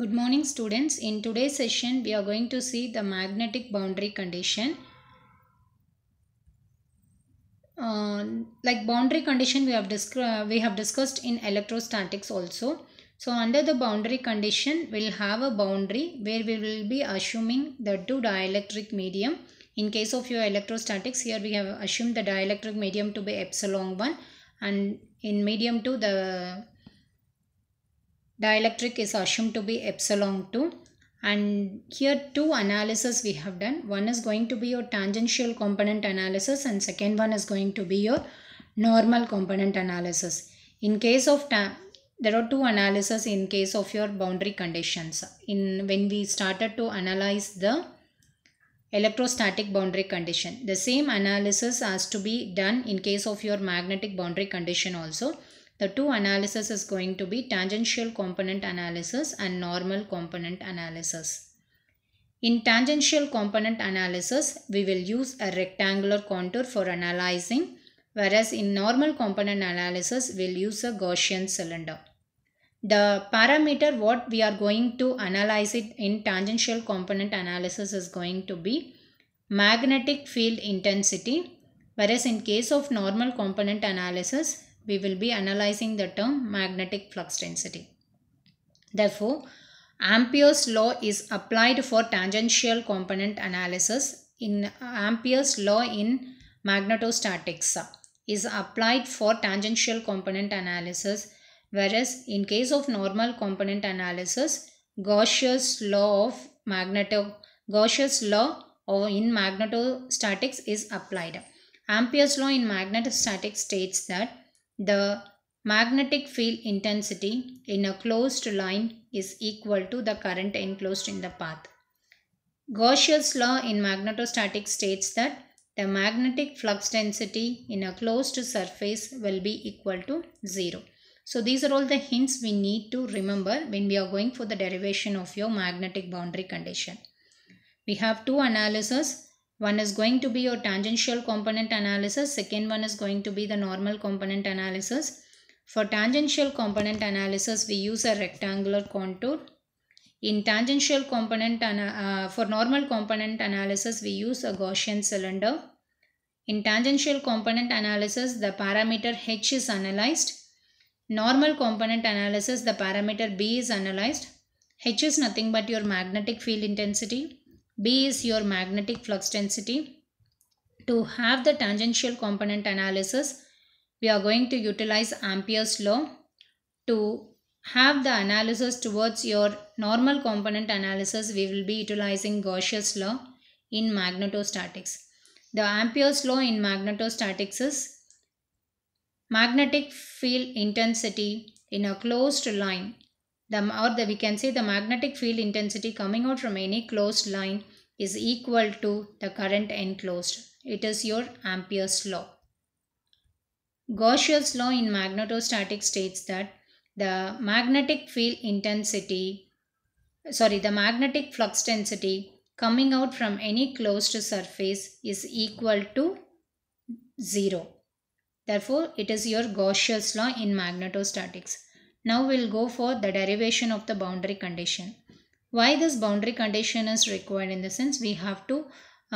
Good morning students. In today's session we are going to see the magnetic boundary condition. Uh, like boundary condition we have, uh, we have discussed in electrostatics also. So under the boundary condition we'll have a boundary where we will be assuming the two dielectric medium. In case of your electrostatics here we have assumed the dielectric medium to be epsilon 1 and in medium 2 the Dielectric is assumed to be epsilon 2 and here two analysis we have done. One is going to be your tangential component analysis and second one is going to be your normal component analysis. In case of there are two analysis in case of your boundary conditions in when we started to analyze the electrostatic boundary condition the same analysis has to be done in case of your magnetic boundary condition also the two analysis is going to be tangential component analysis and normal component analysis. In tangential component analysis, we will use a rectangular contour for analyzing whereas in normal component analysis, we'll use a Gaussian cylinder. The parameter what we are going to analyze it in tangential component analysis is going to be magnetic field intensity whereas in case of normal component analysis we will be analyzing the term magnetic flux density. Therefore, Ampere's law is applied for tangential component analysis in Ampere's law in magnetostatics is applied for tangential component analysis whereas in case of normal component analysis Gauss's law of magneto Gauss's law or in magnetostatics is applied. Ampere's law in magnetostatics states that the magnetic field intensity in a closed line is equal to the current enclosed in the path. Gauss's law in magnetostatics states that the magnetic flux density in a closed surface will be equal to 0. So these are all the hints we need to remember when we are going for the derivation of your magnetic boundary condition. We have two analyses one is going to be your tangential component analysis second one is going to be the normal component analysis for tangential component analysis we use a rectangular contour in tangential component uh, for normal component analysis we use a gaussian cylinder in tangential component analysis the parameter h is analyzed normal component analysis the parameter b is analyzed h is nothing but your magnetic field intensity B is your magnetic flux density. To have the tangential component analysis, we are going to utilize Ampere's law. To have the analysis towards your normal component analysis, we will be utilizing Gauss's law in magnetostatics. The Ampere's law in magnetostatics is magnetic field intensity in a closed line the or the, we can say the magnetic field intensity coming out from any closed line is equal to the current enclosed. It is your Ampere's law. Gauss's law in magnetostatics states that the magnetic field intensity, sorry, the magnetic flux density coming out from any closed surface is equal to 0. Therefore, it is your Gauss's law in magnetostatics. Now we'll go for the derivation of the boundary condition. Why this boundary condition is required in the sense we have to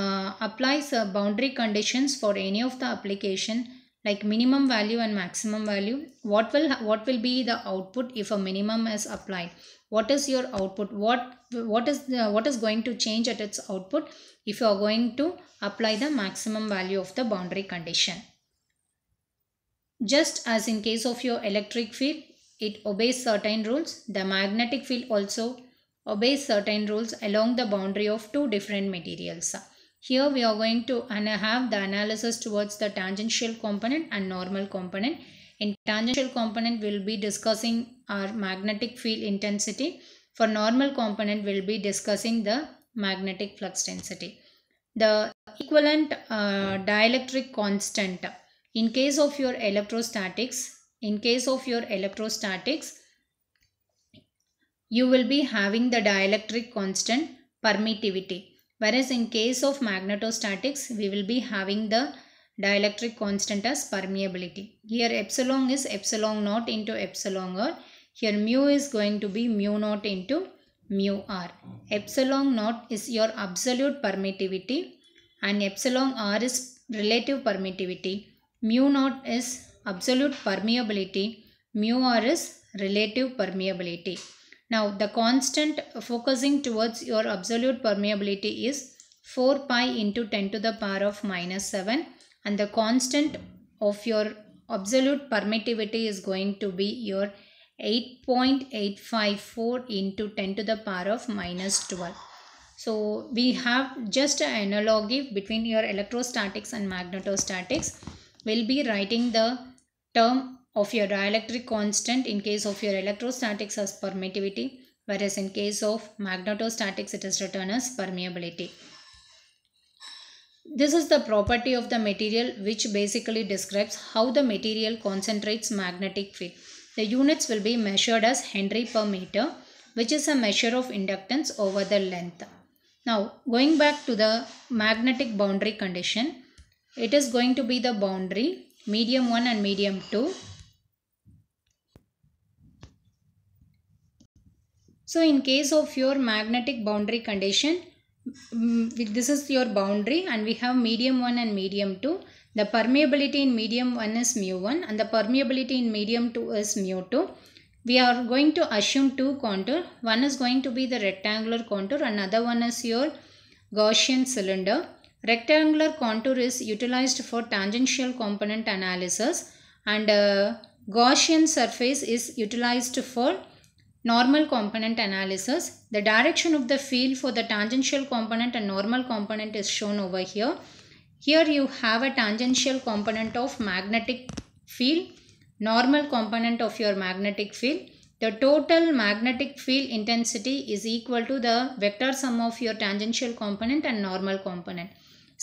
uh, apply uh, boundary conditions for any of the application like minimum value and maximum value. What will what will be the output if a minimum is applied? What is your output? What what is the, what is going to change at its output if you are going to apply the maximum value of the boundary condition? Just as in case of your electric field, it obeys certain rules. The magnetic field also obeys certain rules along the boundary of two different materials. Here we are going to have the analysis towards the tangential component and normal component. In tangential component, we'll be discussing our magnetic field intensity. For normal component, we'll be discussing the magnetic flux density. The equivalent uh, dielectric constant. In case of your electrostatics, in case of your electrostatics you will be having the dielectric constant permittivity whereas in case of magnetostatics we will be having the dielectric constant as permeability here epsilon is epsilon naught into epsilon r here mu is going to be mu naught into mu r epsilon naught is your absolute permittivity and epsilon r is relative permittivity mu naught is absolute permeability, mu r is relative permeability. Now the constant focusing towards your absolute permeability is 4 pi into 10 to the power of minus 7 and the constant of your absolute permittivity is going to be your 8.854 into 10 to the power of minus 12. So we have just an analogy between your electrostatics and magnetostatics. We'll be writing the term of your dielectric constant in case of your electrostatics as permittivity whereas in case of magnetostatics it is written as permeability. This is the property of the material which basically describes how the material concentrates magnetic field. The units will be measured as Henry per meter which is a measure of inductance over the length. Now going back to the magnetic boundary condition, it is going to be the boundary medium 1 and medium 2. So in case of your magnetic boundary condition, mm, this is your boundary and we have medium 1 and medium 2. The permeability in medium 1 is mu 1 and the permeability in medium 2 is mu 2. We are going to assume two contour. One is going to be the rectangular contour another one is your Gaussian cylinder. Rectangular contour is utilized for tangential component analysis and uh, Gaussian surface is utilized for normal component analysis. The direction of the field for the tangential component and normal component is shown over here. Here you have a tangential component of magnetic field, normal component of your magnetic field. The total magnetic field intensity is equal to the vector sum of your tangential component and normal component.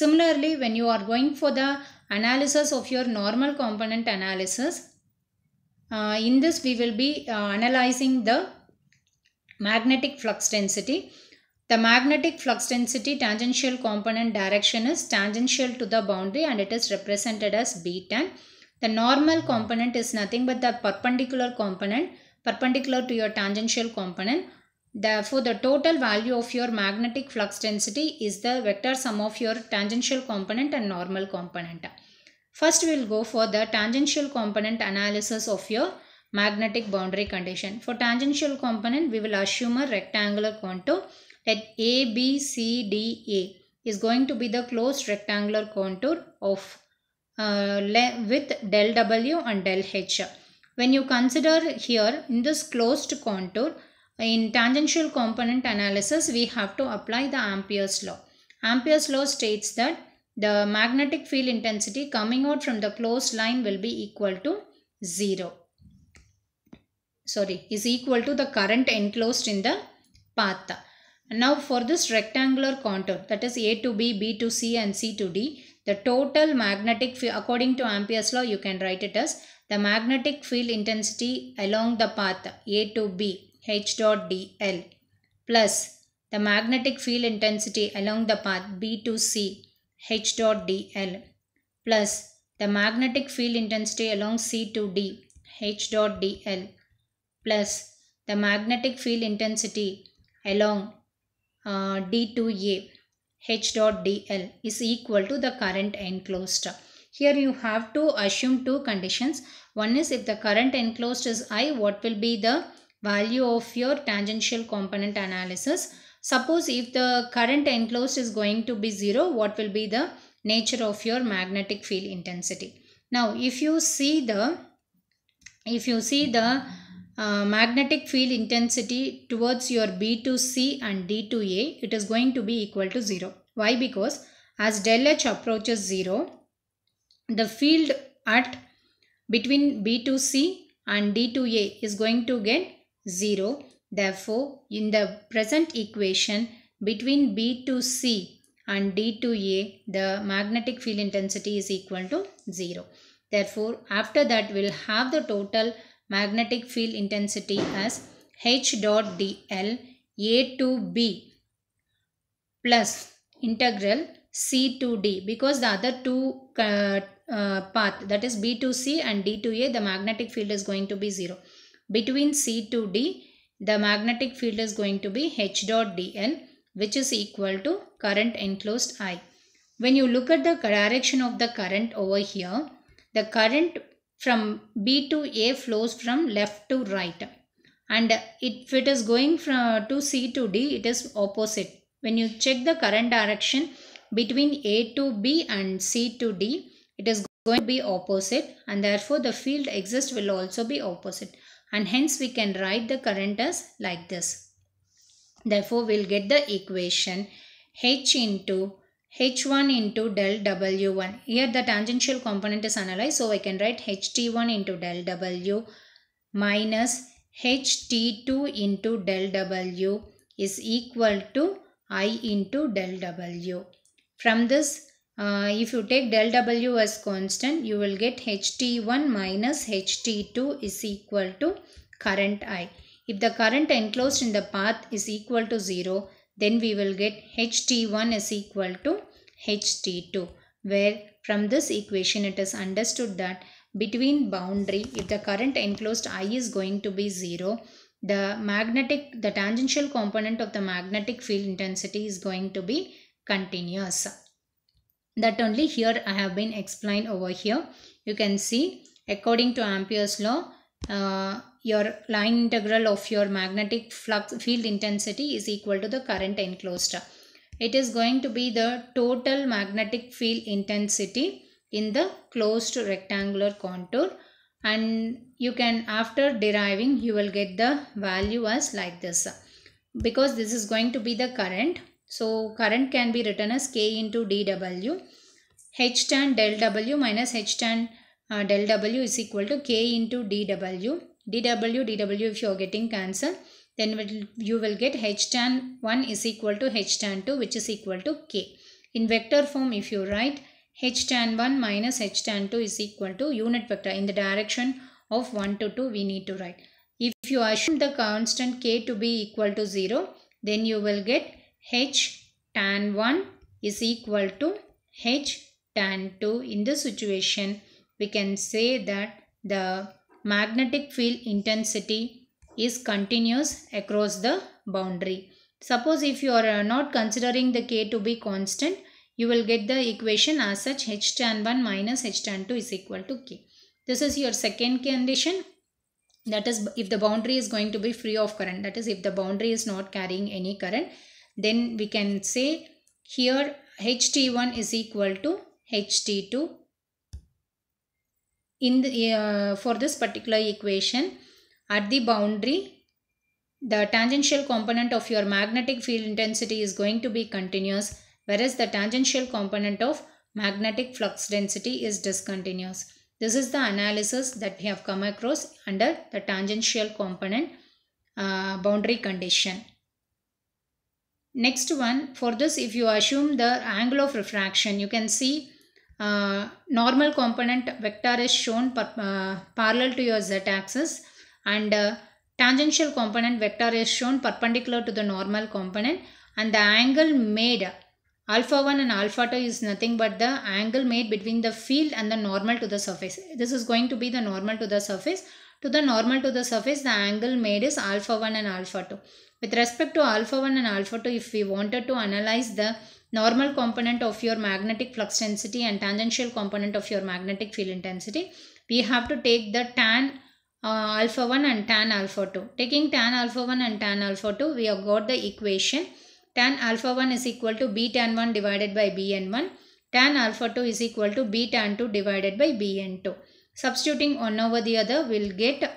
Similarly, when you are going for the analysis of your normal component analysis, uh, in this we will be uh, analyzing the magnetic flux density. The magnetic flux density tangential component direction is tangential to the boundary and it is represented as B10. The normal component is nothing but the perpendicular component perpendicular to your tangential component Therefore, the total value of your magnetic flux density is the vector sum of your tangential component and normal component. First, we will go for the tangential component analysis of your magnetic boundary condition. For tangential component, we will assume a rectangular contour. that A, B, C, D, A is going to be the closed rectangular contour of uh, with del W and del H. When you consider here in this closed contour, in tangential component analysis, we have to apply the Ampere's law. Ampere's law states that the magnetic field intensity coming out from the closed line will be equal to 0. Sorry, is equal to the current enclosed in the path. Now for this rectangular contour that is A to B, B to C and C to D, the total magnetic field according to Ampere's law you can write it as the magnetic field intensity along the path A to B H dot dl plus the magnetic field intensity along the path B to C H dot dl plus the magnetic field intensity along C to D H dot dl plus the magnetic field intensity along uh, D to A H dot dl is equal to the current enclosed. Here you have to assume two conditions. One is if the current enclosed is I, what will be the value of your tangential component analysis. Suppose if the current enclosed is going to be 0, what will be the nature of your magnetic field intensity? Now, if you see the if you see the uh, magnetic field intensity towards your B to C and D to A, it is going to be equal to 0. Why? Because as del H approaches 0, the field at between B to C and D to A is going to get 0. Therefore, in the present equation between B to C and D to A, the magnetic field intensity is equal to 0. Therefore, after that we'll have the total magnetic field intensity as H dot dl A to B plus integral C to D because the other two uh, uh, path that is B to C and D to A the magnetic field is going to be 0 between C to D, the magnetic field is going to be H dot d n, which is equal to current enclosed I. When you look at the direction of the current over here, the current from B to A flows from left to right and if it is going from to C to D it is opposite. When you check the current direction between A to B and C to D it is going to be opposite and therefore the field exist will also be opposite and hence we can write the current as like this. Therefore, we'll get the equation H into H1 into del W1. Here the tangential component is analyzed so I can write HT1 into del W minus HT2 into del W is equal to I into del W. From this uh, if you take del W as constant, you will get HT1 minus HT2 is equal to current I. If the current enclosed in the path is equal to 0, then we will get HT1 is equal to HT2 where from this equation it is understood that between boundary if the current enclosed I is going to be 0 the magnetic the tangential component of the magnetic field intensity is going to be continuous that only here I have been explained over here. You can see according to Ampere's law, uh, your line integral of your magnetic flux field intensity is equal to the current enclosed. It is going to be the total magnetic field intensity in the closed rectangular contour and you can after deriving you will get the value as like this because this is going to be the current so current can be written as K into dW. H tan del W minus H tan uh, del W is equal to K into dW. dW, dW if you are getting cancer then you will get h tan 1 is equal to h tan 2 which is equal to k. In vector form if you write h tan 1 minus h tan 2 is equal to unit vector in the direction of 1 to 2 we need to write. If you assume the constant k to be equal to 0 then you will get H tan 1 is equal to H tan 2. In the situation, we can say that the magnetic field intensity is continuous across the boundary. Suppose if you are uh, not considering the K to be constant, you will get the equation as such H tan 1 minus H tan 2 is equal to K. This is your second condition. That is if the boundary is going to be free of current. That is if the boundary is not carrying any current then we can say here ht1 is equal to ht2 in the, uh, for this particular equation at the boundary the tangential component of your magnetic field intensity is going to be continuous whereas the tangential component of magnetic flux density is discontinuous. This is the analysis that we have come across under the tangential component uh, boundary condition. Next one, for this if you assume the angle of refraction, you can see uh, normal component vector is shown uh, parallel to your z-axis and uh, tangential component vector is shown perpendicular to the normal component and the angle made alpha 1 and alpha 2 is nothing but the angle made between the field and the normal to the surface. This is going to be the normal to the surface. To the normal to the surface the angle made is alpha 1 and alpha 2. With respect to alpha 1 and alpha 2, if we wanted to analyze the normal component of your magnetic flux density and tangential component of your magnetic field intensity, we have to take the tan uh, alpha 1 and tan alpha 2. Taking tan alpha 1 and tan alpha 2, we have got the equation tan alpha 1 is equal to b tan 1 divided by bn1, tan alpha 2 is equal to b tan 2 divided by bn2. Substituting one over the other, we'll get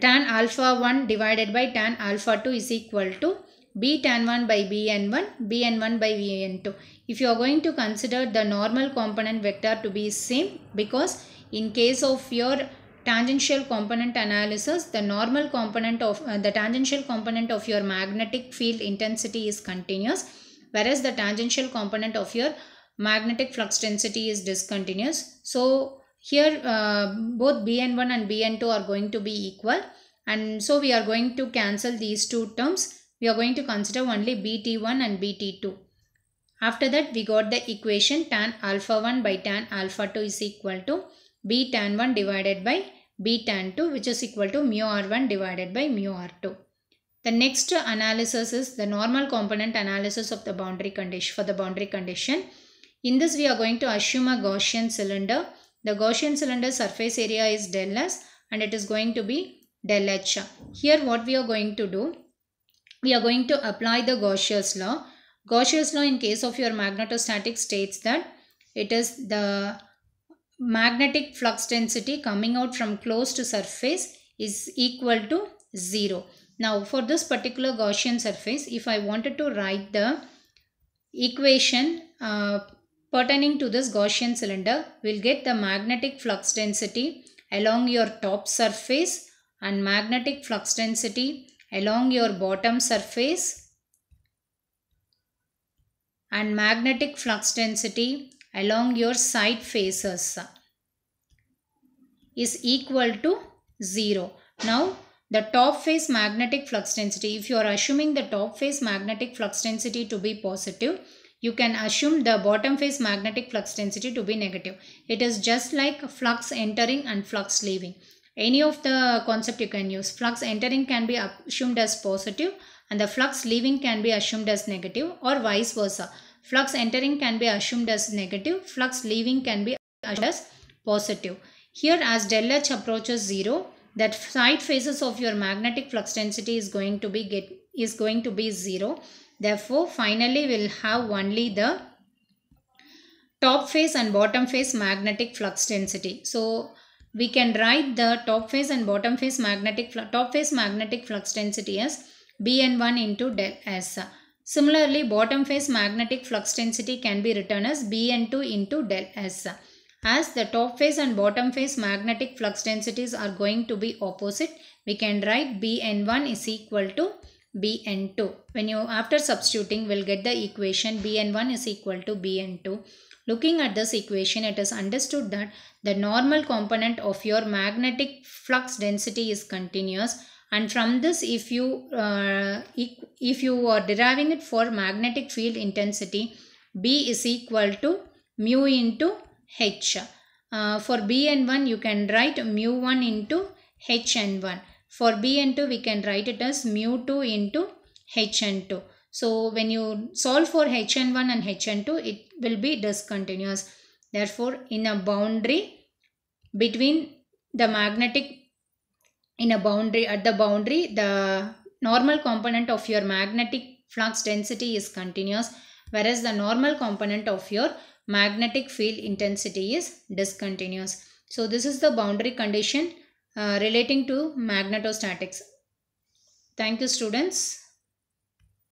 tan alpha 1 divided by tan alpha 2 is equal to b tan 1 by bn1 bn1 by bn2 if you are going to consider the normal component vector to be same because in case of your tangential component analysis the normal component of uh, the tangential component of your magnetic field intensity is continuous whereas the tangential component of your magnetic flux density is discontinuous so here uh, both Bn1 and Bn2 are going to be equal and so we are going to cancel these two terms. We are going to consider only Bt1 and Bt2. After that we got the equation tan alpha 1 by tan alpha 2 is equal to B tan 1 divided by B tan 2 which is equal to mu r1 divided by mu r2. The next analysis is the normal component analysis of the boundary condition for the boundary condition. In this we are going to assume a Gaussian cylinder the Gaussian cylinder surface area is del S and it is going to be del H. Here what we are going to do? We are going to apply the Gaussian's law. Gaussian's law in case of your magnetostatic states that it is the magnetic flux density coming out from closed surface is equal to 0. Now for this particular Gaussian surface if I wanted to write the equation uh, pertaining to this Gaussian cylinder, we'll get the magnetic flux density along your top surface and magnetic flux density along your bottom surface and magnetic flux density along your side faces is equal to 0. Now the top face magnetic flux density, if you are assuming the top face magnetic flux density to be positive, you can assume the bottom phase magnetic flux density to be negative. It is just like flux entering and flux leaving. Any of the concept you can use. Flux entering can be assumed as positive and the flux leaving can be assumed as negative or vice versa. Flux entering can be assumed as negative, flux leaving can be assumed as positive. Here as del H approaches 0, that side phases of your magnetic flux density is going to be get is going to be 0 Therefore, finally we'll have only the top phase and bottom phase magnetic flux density. So, we can write the top phase and bottom phase magnetic top face magnetic flux density as Bn1 into del S. Uh, similarly, bottom phase magnetic flux density can be written as Bn2 into del S. Uh, as the top phase and bottom phase magnetic flux densities are going to be opposite, we can write Bn1 is equal to Bn2. When you after substituting will get the equation Bn1 is equal to Bn2. Looking at this equation it is understood that the normal component of your magnetic flux density is continuous and from this if you uh, if you are deriving it for magnetic field intensity B is equal to mu into H. Uh, for Bn1 you can write mu1 into Hn1. For Bn2, we can write it as mu2 into Hn2. So when you solve for Hn1 and Hn2, it will be discontinuous. Therefore, in a boundary between the magnetic, in a boundary, at the boundary, the normal component of your magnetic flux density is continuous, whereas the normal component of your magnetic field intensity is discontinuous. So this is the boundary condition uh, relating to magnetostatics. Thank you students.